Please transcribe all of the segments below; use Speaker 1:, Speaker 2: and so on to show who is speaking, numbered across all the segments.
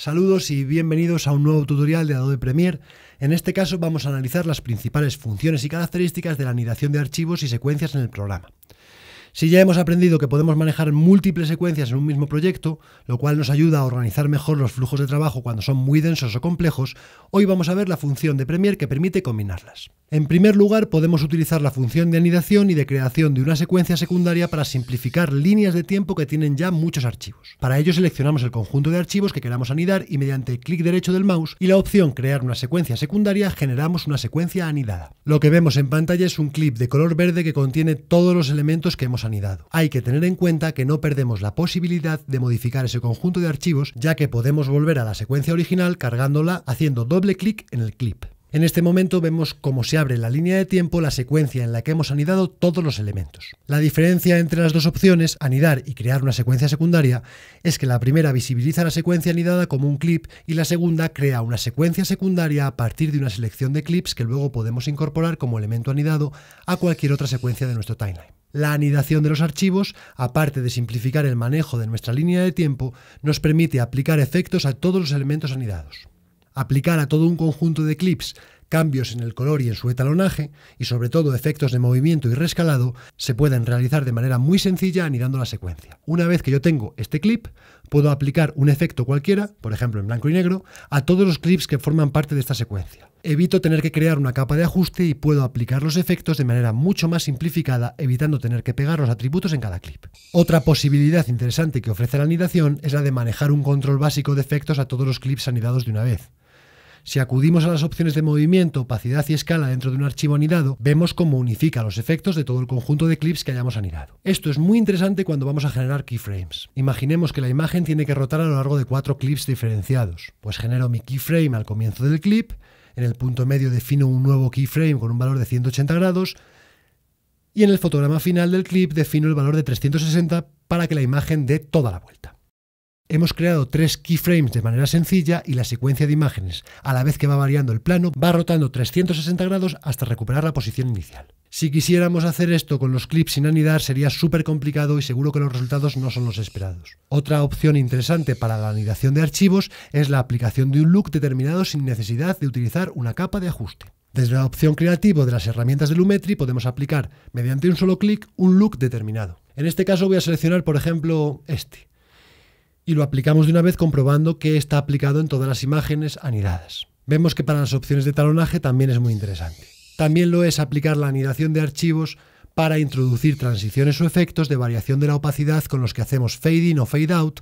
Speaker 1: Saludos y bienvenidos a un nuevo tutorial de Adobe Premiere. En este caso vamos a analizar las principales funciones y características de la anidación de archivos y secuencias en el programa. Si ya hemos aprendido que podemos manejar múltiples secuencias en un mismo proyecto, lo cual nos ayuda a organizar mejor los flujos de trabajo cuando son muy densos o complejos, hoy vamos a ver la función de Premiere que permite combinarlas. En primer lugar, podemos utilizar la función de anidación y de creación de una secuencia secundaria para simplificar líneas de tiempo que tienen ya muchos archivos. Para ello seleccionamos el conjunto de archivos que queramos anidar y mediante clic derecho del mouse y la opción crear una secuencia secundaria generamos una secuencia anidada. Lo que vemos en pantalla es un clip de color verde que contiene todos los elementos que hemos anidado. Hay que tener en cuenta que no perdemos la posibilidad de modificar ese conjunto de archivos, ya que podemos volver a la secuencia original cargándola haciendo doble clic en el clip. En este momento vemos cómo se abre la línea de tiempo la secuencia en la que hemos anidado todos los elementos. La diferencia entre las dos opciones, anidar y crear una secuencia secundaria, es que la primera visibiliza la secuencia anidada como un clip y la segunda crea una secuencia secundaria a partir de una selección de clips que luego podemos incorporar como elemento anidado a cualquier otra secuencia de nuestro timeline. La anidación de los archivos, aparte de simplificar el manejo de nuestra línea de tiempo, nos permite aplicar efectos a todos los elementos anidados aplicar a todo un conjunto de clips cambios en el color y en su etalonaje, y sobre todo efectos de movimiento y rescalado, se pueden realizar de manera muy sencilla anidando la secuencia. Una vez que yo tengo este clip, puedo aplicar un efecto cualquiera, por ejemplo en blanco y negro, a todos los clips que forman parte de esta secuencia. Evito tener que crear una capa de ajuste y puedo aplicar los efectos de manera mucho más simplificada, evitando tener que pegar los atributos en cada clip. Otra posibilidad interesante que ofrece la anidación es la de manejar un control básico de efectos a todos los clips anidados de una vez. Si acudimos a las opciones de movimiento, opacidad y escala dentro de un archivo anidado, vemos cómo unifica los efectos de todo el conjunto de clips que hayamos anidado. Esto es muy interesante cuando vamos a generar keyframes. Imaginemos que la imagen tiene que rotar a lo largo de cuatro clips diferenciados. Pues genero mi keyframe al comienzo del clip, en el punto medio defino un nuevo keyframe con un valor de 180 grados, y en el fotograma final del clip defino el valor de 360 para que la imagen dé toda la vuelta. Hemos creado tres keyframes de manera sencilla y la secuencia de imágenes, a la vez que va variando el plano, va rotando 360 grados hasta recuperar la posición inicial. Si quisiéramos hacer esto con los clips sin anidar sería súper complicado y seguro que los resultados no son los esperados. Otra opción interesante para la anidación de archivos es la aplicación de un look determinado sin necesidad de utilizar una capa de ajuste. Desde la opción creativo de las herramientas de Lumetri podemos aplicar, mediante un solo clic, un look determinado. En este caso voy a seleccionar, por ejemplo, este y lo aplicamos de una vez comprobando que está aplicado en todas las imágenes anidadas. Vemos que para las opciones de talonaje también es muy interesante. También lo es aplicar la anidación de archivos para introducir transiciones o efectos de variación de la opacidad con los que hacemos fade in o fade out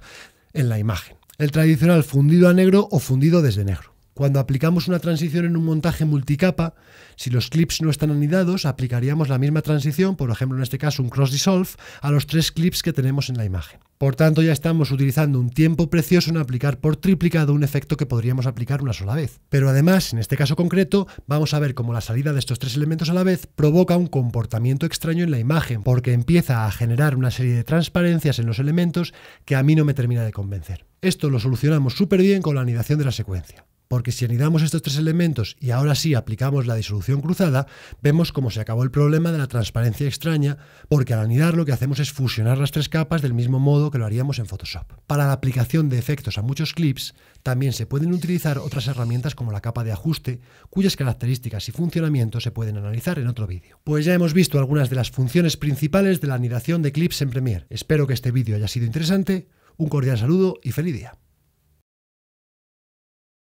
Speaker 1: en la imagen. El tradicional fundido a negro o fundido desde negro. Cuando aplicamos una transición en un montaje multicapa, si los clips no están anidados, aplicaríamos la misma transición, por ejemplo en este caso un cross dissolve, a los tres clips que tenemos en la imagen. Por tanto, ya estamos utilizando un tiempo precioso en aplicar por triplicado un efecto que podríamos aplicar una sola vez. Pero además, en este caso concreto, vamos a ver cómo la salida de estos tres elementos a la vez provoca un comportamiento extraño en la imagen, porque empieza a generar una serie de transparencias en los elementos que a mí no me termina de convencer. Esto lo solucionamos súper bien con la anidación de la secuencia porque si anidamos estos tres elementos y ahora sí aplicamos la disolución cruzada, vemos cómo se acabó el problema de la transparencia extraña, porque al anidar lo que hacemos es fusionar las tres capas del mismo modo que lo haríamos en Photoshop. Para la aplicación de efectos a muchos clips, también se pueden utilizar otras herramientas como la capa de ajuste, cuyas características y funcionamiento se pueden analizar en otro vídeo. Pues ya hemos visto algunas de las funciones principales de la anidación de clips en Premiere. Espero que este vídeo haya sido interesante, un cordial saludo y feliz día.